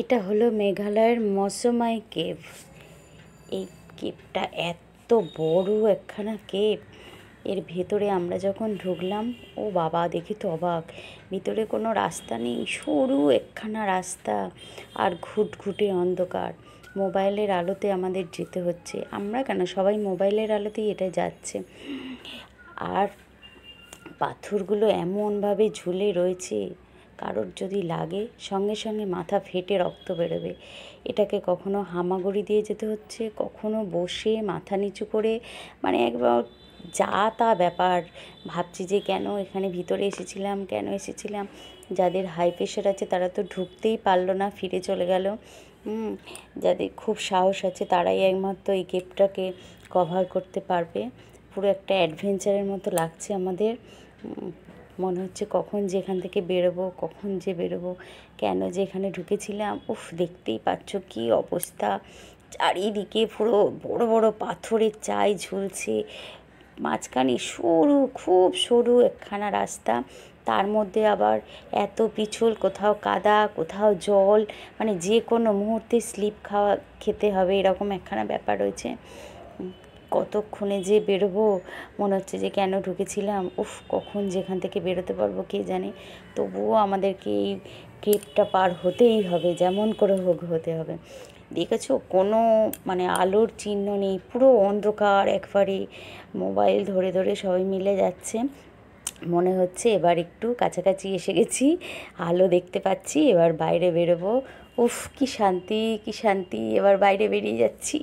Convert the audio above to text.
এটা হলো মেঘালয়ের মসমাই কেভ এই কেভটা এত বড় একখানা কেভ এর ভেতরে আমরা যখন ঢুকলাম ও বাবা দেখি তো অবাক ভিতরে কোনো রাস্তা নেই সরু একখানা রাস্তা আর ঘুটঘুটে অন্ধকার মোবাইলের আলোতে আমাদের যেতে হচ্ছে আমরা কেন সবাই মোবাইলের আলোতেই এটা যাচ্ছে আর পাথরগুলো এমনভাবে ঝুলে রয়েছে কারোর যদি লাগে সঙ্গে সঙ্গে মাথা ফেটে রক্ত বেরোবে এটাকে কখনো হামাগুড়ি দিয়ে যেতে হচ্ছে কখনো বসে মাথা নিচু করে মানে একবার যা তা ব্যাপার ভাবছি যে কেন এখানে ভিতরে এসেছিলাম কেন এসেছিলাম যাদের হাই প্রেশার আছে তারা তো ঢুকতেই পারলো না ফিরে চলে গেল যাদের খুব সাহস আছে তারাই একমাত্র এই গেপটাকে কভার করতে পারবে পুরো একটা অ্যাডভেঞ্চারের মতো লাগছে আমাদের মনে হচ্ছে কখন যে এখান থেকে বেরোবো কখন যে বেরোবো কেন যে এখানে ঢুকেছিলাম উফ দেখতেই পাচ্ছ কি অবস্থা চারিদিকে পুরো বড় বড় পাথরের চাই ঝুলছে মাঝখানে সরু খুব সরু একখানা রাস্তা তার মধ্যে আবার এত পিছল কোথাও কাদা কোথাও জল মানে যে কোনো মুহূর্তে স্লিপ খাওয়া খেতে হবে এরকম একখানা ব্যাপার রয়েছে কতক্ষণে যে বেরোবো মনে হচ্ছে যে কেন ঢুকেছিলাম উফ কখন যেখান থেকে বেরোতে পারবো কে জানে তবুও আমাদেরকে এই গেটটা পার হতেই হবে যেমন করে হোক হতে হবে দেখেছ কোনো মানে আলোর চিহ্ন নেই পুরো অন্ধকার একবারে মোবাইল ধরে ধরে সবাই মিলে যাচ্ছে মনে হচ্ছে এবার একটু কাছাকাছি এসে গেছি আলো দেখতে পাচ্ছি এবার বাইরে বেরোবো উফ কি শান্তি কি শান্তি এবার বাইরে বেরিয়ে যাচ্ছি